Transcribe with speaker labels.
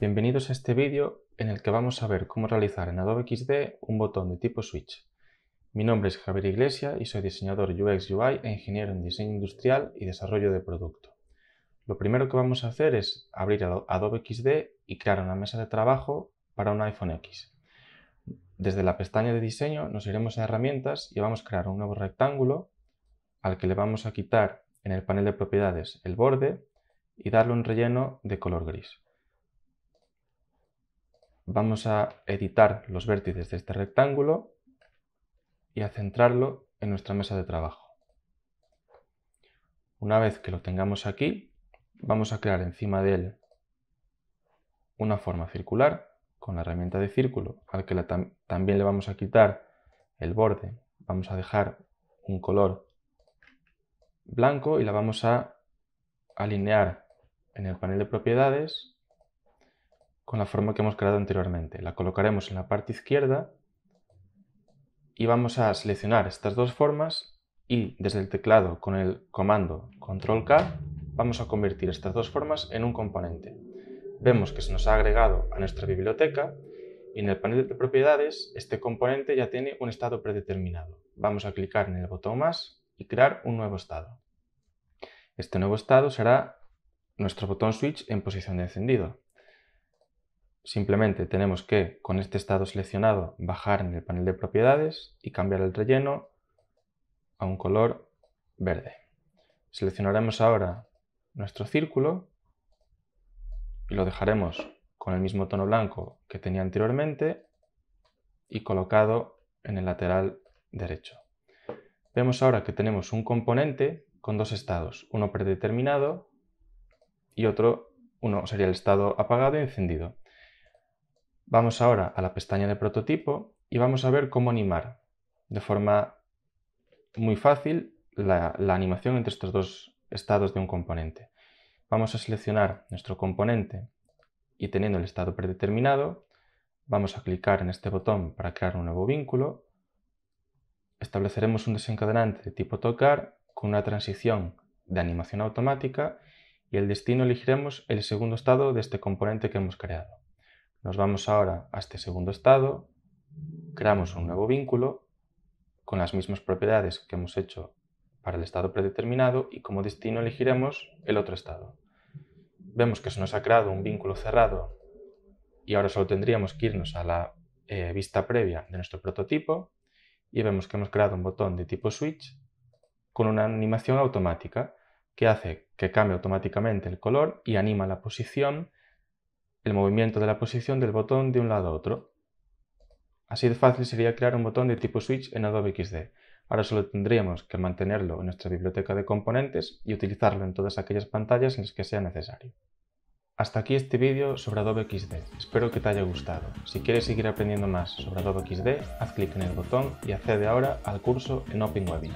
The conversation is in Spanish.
Speaker 1: Bienvenidos a este vídeo en el que vamos a ver cómo realizar en Adobe XD un botón de tipo Switch. Mi nombre es Javier Iglesia y soy diseñador UX UI e ingeniero en diseño industrial y desarrollo de producto. Lo primero que vamos a hacer es abrir Adobe XD y crear una mesa de trabajo para un iPhone X. Desde la pestaña de diseño nos iremos a herramientas y vamos a crear un nuevo rectángulo al que le vamos a quitar en el panel de propiedades el borde y darle un relleno de color gris vamos a editar los vértices de este rectángulo y a centrarlo en nuestra mesa de trabajo. Una vez que lo tengamos aquí, vamos a crear encima de él una forma circular con la herramienta de círculo, al que también le vamos a quitar el borde. Vamos a dejar un color blanco y la vamos a alinear en el panel de propiedades con la forma que hemos creado anteriormente. La colocaremos en la parte izquierda y vamos a seleccionar estas dos formas y desde el teclado con el comando Control-K vamos a convertir estas dos formas en un componente. Vemos que se nos ha agregado a nuestra biblioteca y en el panel de propiedades este componente ya tiene un estado predeterminado. Vamos a clicar en el botón más y crear un nuevo estado. Este nuevo estado será nuestro botón switch en posición de encendido. Simplemente tenemos que, con este estado seleccionado, bajar en el panel de propiedades y cambiar el relleno a un color verde. Seleccionaremos ahora nuestro círculo y lo dejaremos con el mismo tono blanco que tenía anteriormente y colocado en el lateral derecho. Vemos ahora que tenemos un componente con dos estados, uno predeterminado y otro, uno sería el estado apagado y e encendido. Vamos ahora a la pestaña de prototipo y vamos a ver cómo animar de forma muy fácil la, animación entre estos dos estados de un componente. Vamos a seleccionar nuestro componente y teniendo el estado predeterminado, vamos a clicar en este botón para crear un nuevo vínculo. Estableceremos un desencadenante de tipo tocar con una transición de animación automática y el destino elegiremos el segundo estado de este componente que hemos creado. Nos vamos ahora a este segundo estado, creamos un nuevo vínculo con las mismas propiedades que hemos hecho para el estado predeterminado y como destino elegiremos el otro estado. Vemos que se nos ha creado un vínculo cerrado y ahora solo tendríamos que irnos a la eh, vista previa de nuestro prototipo y vemos que hemos creado un botón de tipo switch con una animación automática que hace que cambie automáticamente el color y anima la posición el movimiento de la posición del botón de un lado a otro. Así de fácil sería crear un botón de tipo switch en Adobe XD. Ahora solo tendríamos que mantenerlo en nuestra biblioteca de componentes y utilizarlo en todas aquellas pantallas en las que sea necesario. Hasta aquí este vídeo sobre Adobe XD, espero que te haya gustado. Si quieres seguir aprendiendo más sobre Adobe XD, haz clic en el botón y accede ahora al curso en OpenWebin.